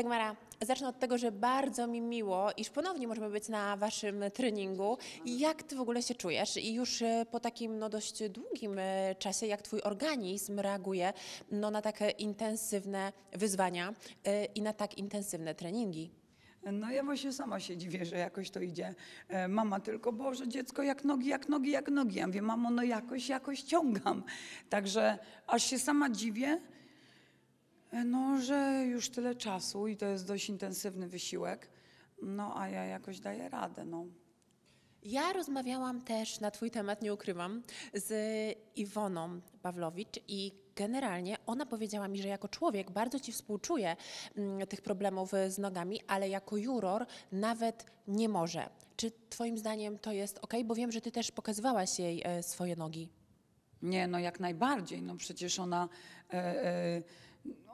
Święta zacznę od tego, że bardzo mi miło, iż ponownie możemy być na Waszym treningu. Jak Ty w ogóle się czujesz? I już e, po takim no, dość długim e, czasie, jak Twój organizm reaguje no, na takie intensywne wyzwania e, i na tak intensywne treningi? No ja właśnie sama się dziwię, że jakoś to idzie. Mama tylko, Boże, dziecko, jak nogi, jak nogi, jak nogi. Ja mówię, mamo, no jakoś, jakoś ciągam. Także aż się sama dziwię, E, no, że już tyle czasu i to jest dość intensywny wysiłek, no a ja jakoś daję radę, no. Ja rozmawiałam też na Twój temat, nie ukrywam, z Iwoną Pawlowicz i generalnie ona powiedziała mi, że jako człowiek bardzo Ci współczuje mm, tych problemów y, z nogami, ale jako juror nawet nie może. Czy Twoim zdaniem to jest ok? Bo wiem, że Ty też pokazywałaś jej e, swoje nogi. Nie, no jak najbardziej. No przecież ona. E, e,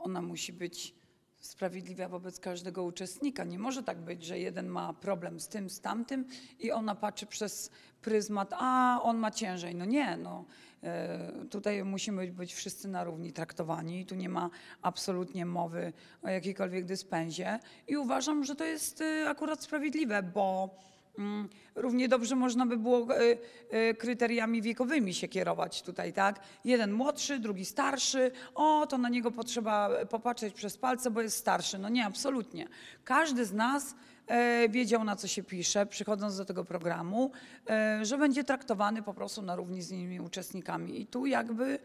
ona musi być sprawiedliwa wobec każdego uczestnika. Nie może tak być, że jeden ma problem z tym, z tamtym i ona patrzy przez pryzmat, a on ma ciężej. No nie, no. E, tutaj musimy być wszyscy na równi traktowani i tu nie ma absolutnie mowy o jakiejkolwiek dyspensie. I uważam, że to jest e, akurat sprawiedliwe, bo Mm, równie dobrze można by było e, e, kryteriami wiekowymi się kierować tutaj, tak? Jeden młodszy, drugi starszy. O, to na niego potrzeba e, popatrzeć przez palce, bo jest starszy. No nie, absolutnie. Każdy z nas wiedział, na co się pisze, przychodząc do tego programu, że będzie traktowany po prostu na równi z innymi uczestnikami. I tu jakby,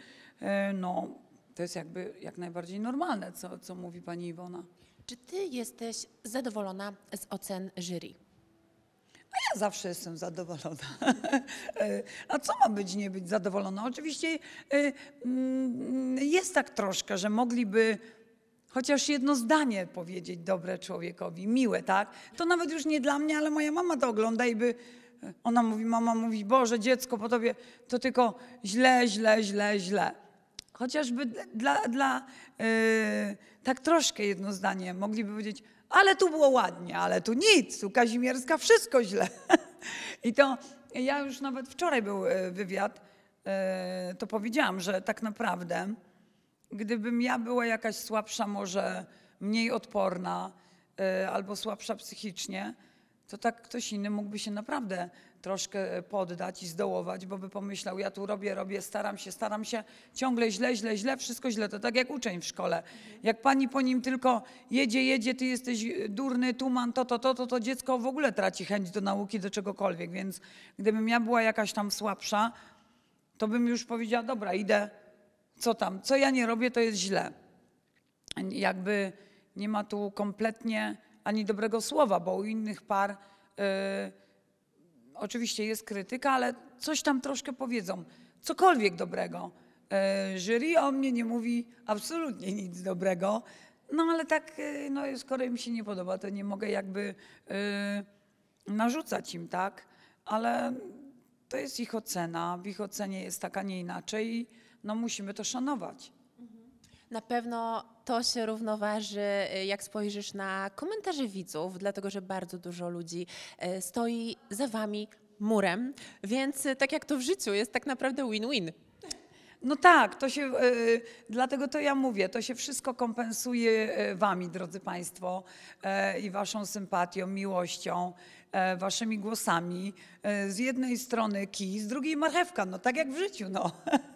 no, to jest jakby jak najbardziej normalne, co, co mówi pani Iwona. Czy ty jesteś zadowolona z ocen jury? No ja zawsze jestem zadowolona. E, a co ma być nie być zadowolona? Oczywiście e, mm, jest tak troszkę, że mogliby chociaż jedno zdanie powiedzieć dobre człowiekowi, miłe, tak? To nawet już nie dla mnie, ale moja mama to ogląda i by e, ona mówi, mama mówi, Boże, dziecko po tobie to tylko źle, źle, źle, źle. Chociażby dla, dla yy, tak troszkę jedno zdanie mogliby powiedzieć, ale tu było ładnie, ale tu nic, tu Kazimierska wszystko źle. I to ja już nawet wczoraj był e, wywiad, e, to powiedziałam, że tak naprawdę, gdybym ja była jakaś słabsza, może mniej odporna e, albo słabsza psychicznie, to tak ktoś inny mógłby się naprawdę troszkę e, poddać i zdołować, bo by pomyślał, ja tu robię, robię, staram się, staram się, ciągle źle, źle, źle, wszystko źle. To tak jak uczeń w szkole. Jak pani po nim tylko jedzie, jedzie, ty jesteś e, durny, tuman, to, to, to, to, to dziecko w ogóle traci chęć do nauki, do czegokolwiek. Więc gdybym ja była jakaś tam słabsza, to bym już powiedziała, dobra, idę, co tam, co ja nie robię, to jest źle. Jakby nie ma tu kompletnie ani dobrego słowa, bo u innych par y, oczywiście jest krytyka, ale coś tam troszkę powiedzą, cokolwiek dobrego. Y, jury o mnie nie mówi absolutnie nic dobrego, no ale tak, y, no, skoro im się nie podoba, to nie mogę jakby y, narzucać im, tak? Ale to jest ich ocena, w ich ocenie jest taka, nie inaczej no, musimy to szanować. Na pewno to się równoważy, y, jak spojrzysz na komentarze widzów, dlatego że bardzo dużo ludzi y, stoi za wami murem, więc y, tak jak to w życiu jest tak naprawdę win-win. No tak, to się, y, dlatego to ja mówię, to się wszystko kompensuje wami, drodzy Państwo, y, i waszą sympatią, miłością, y, waszymi głosami. Z jednej strony kij, z drugiej marchewka, no tak jak w życiu, no.